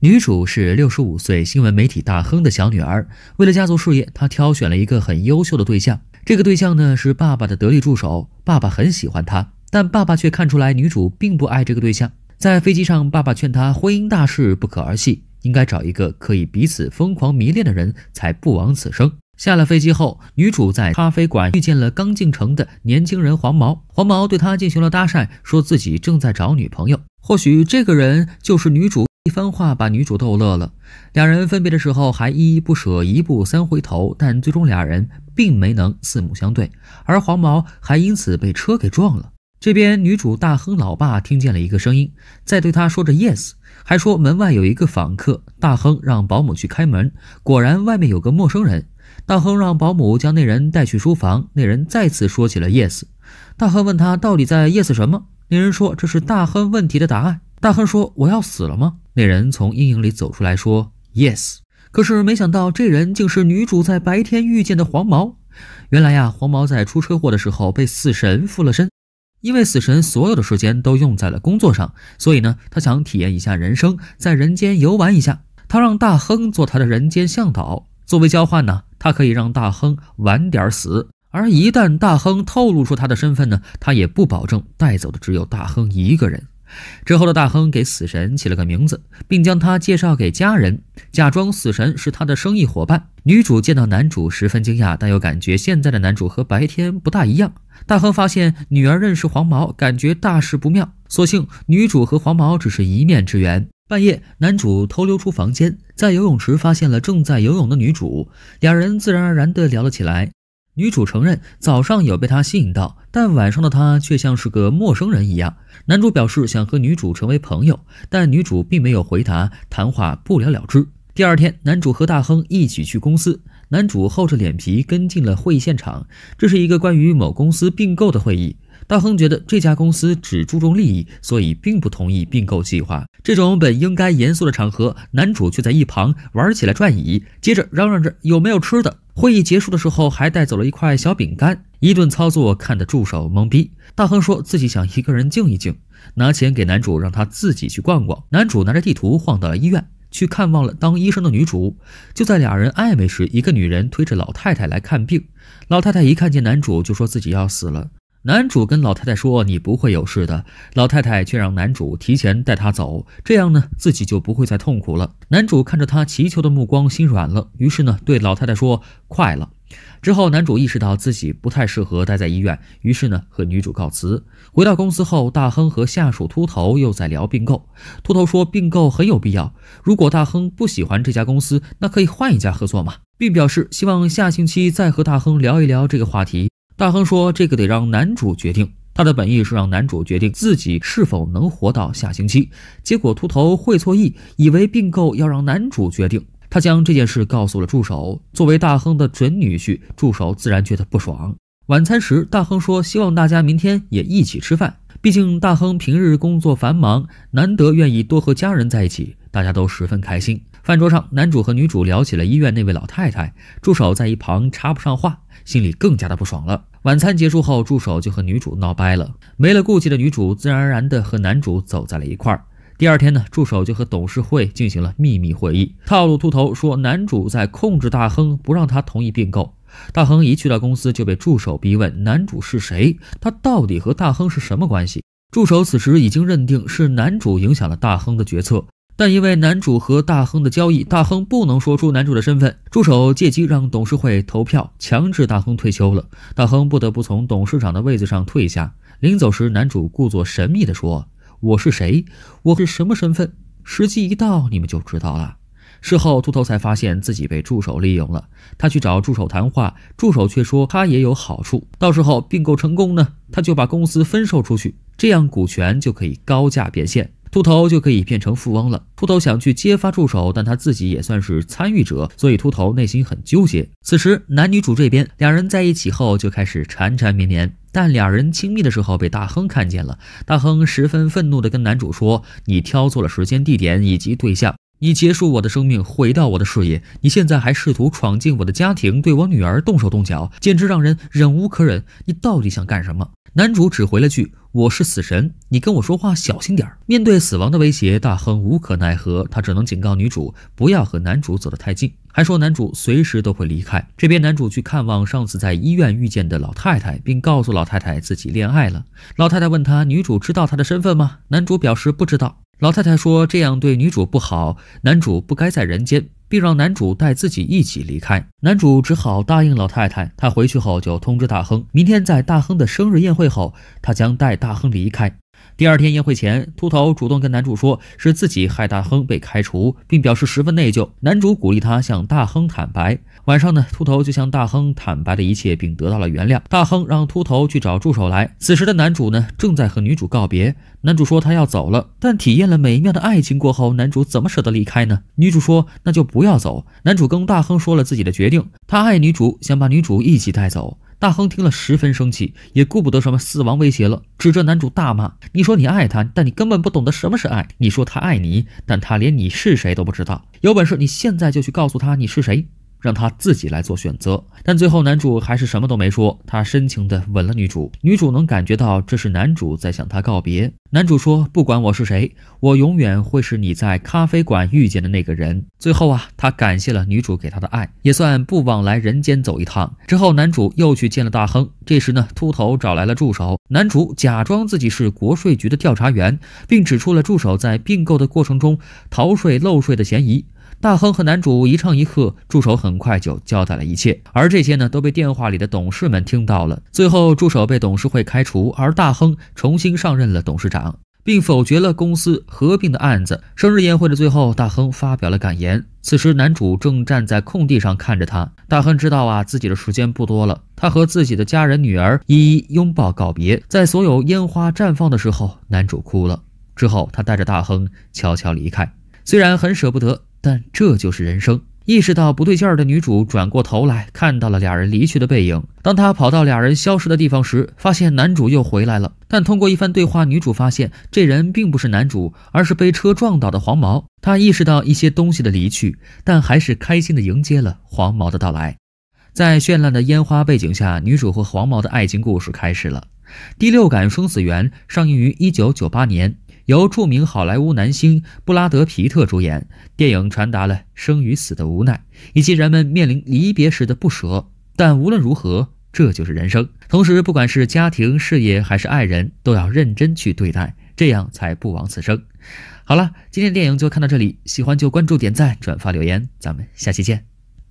女主是六十五岁新闻媒体大亨的小女儿，为了家族事业，她挑选了一个很优秀的对象。这个对象呢是爸爸的得力助手，爸爸很喜欢她，但爸爸却看出来女主并不爱这个对象。在飞机上，爸爸劝她婚姻大事不可儿戏，应该找一个可以彼此疯狂迷恋的人，才不枉此生。下了飞机后，女主在咖啡馆遇见了刚进城的年轻人黄毛，黄毛对她进行了搭讪，说自己正在找女朋友，或许这个人就是女主。一番话把女主逗乐了，两人分别的时候还依依不舍，一步三回头，但最终俩人并没能四目相对，而黄毛还因此被车给撞了。这边女主大亨老爸听见了一个声音，在对他说着 yes，还说门外有一个访客。大亨让保姆去开门，果然外面有个陌生人。大亨让保姆将那人带去书房，那人再次说起了 yes。大亨问他到底在 yes 什么？那人说这是大亨问题的答案。大亨说我要死了吗？那人从阴影里走出来，说：“Yes。”可是没想到，这人竟是女主在白天遇见的黄毛。原来呀，黄毛在出车祸的时候被死神附了身。因为死神所有的时间都用在了工作上，所以呢，他想体验一下人生，在人间游玩一下。他让大亨做他的人间向导，作为交换呢，他可以让大亨晚点死。而一旦大亨透露出他的身份呢，他也不保证带走的只有大亨一个人。之后的大亨给死神起了个名字，并将他介绍给家人，假装死神是他的生意伙伴。女主见到男主十分惊讶，但又感觉现在的男主和白天不大一样。大亨发现女儿认识黄毛，感觉大事不妙。所幸女主和黄毛只是一面之缘。半夜，男主偷溜出房间，在游泳池发现了正在游泳的女主，俩人自然而然地聊了起来。女主承认早上有被他吸引到，但晚上的他却像是个陌生人一样。男主表示想和女主成为朋友，但女主并没有回答，谈话不了了之。第二天，男主和大亨一起去公司，男主厚着脸皮跟进了会议现场。这是一个关于某公司并购的会议。大亨觉得这家公司只注重利益，所以并不同意并购计划。这种本应该严肃的场合，男主却在一旁玩起了转椅，接着嚷嚷着有没有吃的。会议结束的时候，还带走了一块小饼干。一顿操作，看得助手懵逼。大亨说自己想一个人静一静，拿钱给男主，让他自己去逛逛。男主拿着地图晃到了医院，去看望了当医生的女主。就在俩人暧昧时，一个女人推着老太太来看病。老太太一看见男主，就说自己要死了。男主跟老太太说：“你不会有事的。”老太太却让男主提前带她走，这样呢，自己就不会再痛苦了。男主看着她祈求的目光，心软了，于是呢，对老太太说：“快了。”之后，男主意识到自己不太适合待在医院，于是呢，和女主告辞。回到公司后，大亨和下属秃头又在聊并购。秃头说：“并购很有必要，如果大亨不喜欢这家公司，那可以换一家合作嘛。”并表示希望下星期再和大亨聊一聊这个话题。大亨说：“这个得让男主决定。”他的本意是让男主决定自己是否能活到下星期。结果秃头会错意，以为并购要让男主决定。他将这件事告诉了助手。作为大亨的准女婿，助手自然觉得不爽。晚餐时，大亨说：“希望大家明天也一起吃饭，毕竟大亨平日工作繁忙，难得愿意多和家人在一起。”大家都十分开心。饭桌上，男主和女主聊起了医院那位老太太，助手在一旁插不上话。心里更加的不爽了。晚餐结束后，助手就和女主闹掰了。没了顾忌的女主，自然而然的和男主走在了一块儿。第二天呢，助手就和董事会进行了秘密会议。套路秃头说，男主在控制大亨，不让他同意并购。大亨一去到公司，就被助手逼问男主是谁，他到底和大亨是什么关系？助手此时已经认定是男主影响了大亨的决策。但因为男主和大亨的交易，大亨不能说出男主的身份。助手借机让董事会投票，强制大亨退休了。大亨不得不从董事长的位子上退下。临走时，男主故作神秘地说：“我是谁？我是什么身份？时机一到，你们就知道了。”事后，秃头才发现自己被助手利用了。他去找助手谈话，助手却说他也有好处。到时候并购成功呢，他就把公司分售出去，这样股权就可以高价变现。秃头就可以变成富翁了。秃头想去揭发助手，但他自己也算是参与者，所以秃头内心很纠结。此时，男女主这边，两人在一起后就开始缠缠绵绵，但两人亲密的时候被大亨看见了。大亨十分愤怒的跟男主说：“你挑错了时间、地点以及对象，你结束我的生命，毁掉我的事业，你现在还试图闯进我的家庭，对我女儿动手动脚，简直让人忍无可忍！你到底想干什么？”男主只回了句：“我是死神，你跟我说话小心点儿。”面对死亡的威胁，大亨无可奈何，他只能警告女主不要和男主走得太近，还说男主随时都会离开。这边男主去看望上次在医院遇见的老太太，并告诉老太太自己恋爱了。老太太问他：“女主知道他的身份吗？”男主表示不知道。老太太说：“这样对女主不好，男主不该在人间。”并让男主带自己一起离开，男主只好答应老太太。他回去后就通知大亨，明天在大亨的生日宴会后，他将带大亨离开。第二天宴会前，秃头主动跟男主说，是自己害大亨被开除，并表示十分内疚。男主鼓励他向大亨坦白。晚上呢，秃头就向大亨坦白了一切，并得到了原谅。大亨让秃头去找助手来。此时的男主呢，正在和女主告别。男主说他要走了，但体验了美妙的爱情过后，男主怎么舍得离开呢？女主说那就不要走。男主跟大亨说了自己的决定，他爱女主，想把女主一起带走。大亨听了十分生气，也顾不得什么死亡威胁了，指着男主大骂：“你说你爱他，但你根本不懂得什么是爱。你说他爱你，但他连你是谁都不知道。有本事你现在就去告诉他你是谁！”让他自己来做选择，但最后男主还是什么都没说。他深情地吻了女主，女主能感觉到这是男主在向她告别。男主说：“不管我是谁，我永远会是你在咖啡馆遇见的那个人。”最后啊，他感谢了女主给他的爱，也算不枉来人间走一趟。之后，男主又去见了大亨。这时呢，秃头找来了助手，男主假装自己是国税局的调查员，并指出了助手在并购的过程中逃税漏税的嫌疑。大亨和男主一唱一和，助手很快就交代了一切，而这些呢都被电话里的董事们听到了。最后，助手被董事会开除，而大亨重新上任了董事长，并否决了公司合并的案子。生日宴会的最后，大亨发表了感言。此时，男主正站在空地上看着他。大亨知道啊，自己的时间不多了。他和自己的家人、女儿一一拥抱告别。在所有烟花绽放的时候，男主哭了。之后，他带着大亨悄悄离开，虽然很舍不得。但这就是人生。意识到不对劲儿的女主转过头来看到了俩人离去的背影。当她跑到俩人消失的地方时，发现男主又回来了。但通过一番对话，女主发现这人并不是男主，而是被车撞倒的黄毛。她意识到一些东西的离去，但还是开心地迎接了黄毛的到来。在绚烂的烟花背景下，女主和黄毛的爱情故事开始了。《第六感生死缘》上映于一九九八年。由著名好莱坞男星布拉德·皮特主演，电影传达了生与死的无奈，以及人们面临离别时的不舍。但无论如何，这就是人生。同时，不管是家庭、事业还是爱人，都要认真去对待，这样才不枉此生。好了，今天电影就看到这里，喜欢就关注、点赞、转发、留言，咱们下期见。